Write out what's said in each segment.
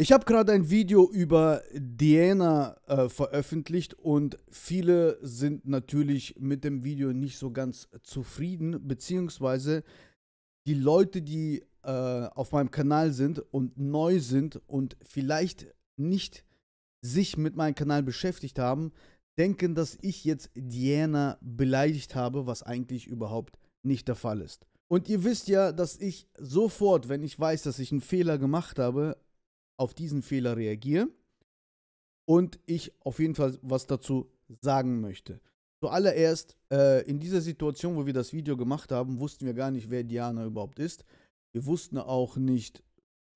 Ich habe gerade ein Video über Diana äh, veröffentlicht und viele sind natürlich mit dem Video nicht so ganz zufrieden, beziehungsweise die Leute, die äh, auf meinem Kanal sind und neu sind und vielleicht nicht sich mit meinem Kanal beschäftigt haben, denken, dass ich jetzt Diana beleidigt habe, was eigentlich überhaupt nicht der Fall ist. Und ihr wisst ja, dass ich sofort, wenn ich weiß, dass ich einen Fehler gemacht habe, auf diesen Fehler reagiere und ich auf jeden Fall was dazu sagen möchte. Zuallererst, äh, in dieser Situation, wo wir das Video gemacht haben, wussten wir gar nicht, wer Diana überhaupt ist. Wir wussten auch nicht,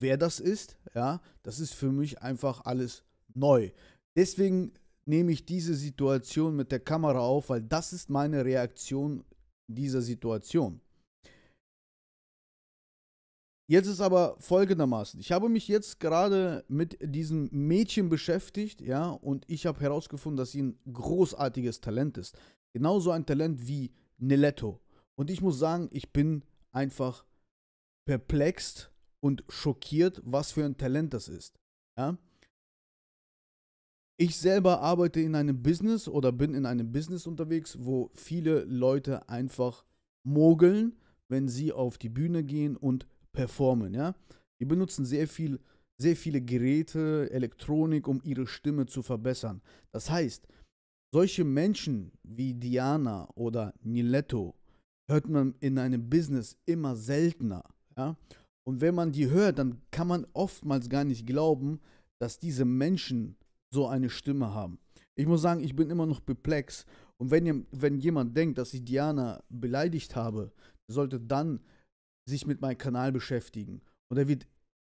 wer das ist. Ja, das ist für mich einfach alles neu. Deswegen nehme ich diese Situation mit der Kamera auf, weil das ist meine Reaktion in dieser Situation. Jetzt ist aber folgendermaßen. Ich habe mich jetzt gerade mit diesem Mädchen beschäftigt, ja, und ich habe herausgefunden, dass sie ein großartiges Talent ist. Genauso ein Talent wie Neletto. Und ich muss sagen, ich bin einfach perplexed und schockiert, was für ein Talent das ist. Ja? Ich selber arbeite in einem Business oder bin in einem Business unterwegs, wo viele Leute einfach mogeln, wenn sie auf die Bühne gehen und performen, ja. Die benutzen sehr viel, sehr viele Geräte, Elektronik, um ihre Stimme zu verbessern. Das heißt, solche Menschen wie Diana oder Niletto hört man in einem Business immer seltener, ja. Und wenn man die hört, dann kann man oftmals gar nicht glauben, dass diese Menschen so eine Stimme haben. Ich muss sagen, ich bin immer noch perplex. Und wenn, wenn jemand denkt, dass ich Diana beleidigt habe, sollte dann sich mit meinem Kanal beschäftigen und er wird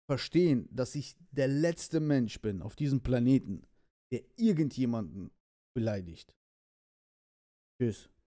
verstehen, dass ich der letzte Mensch bin auf diesem Planeten, der irgendjemanden beleidigt. Tschüss.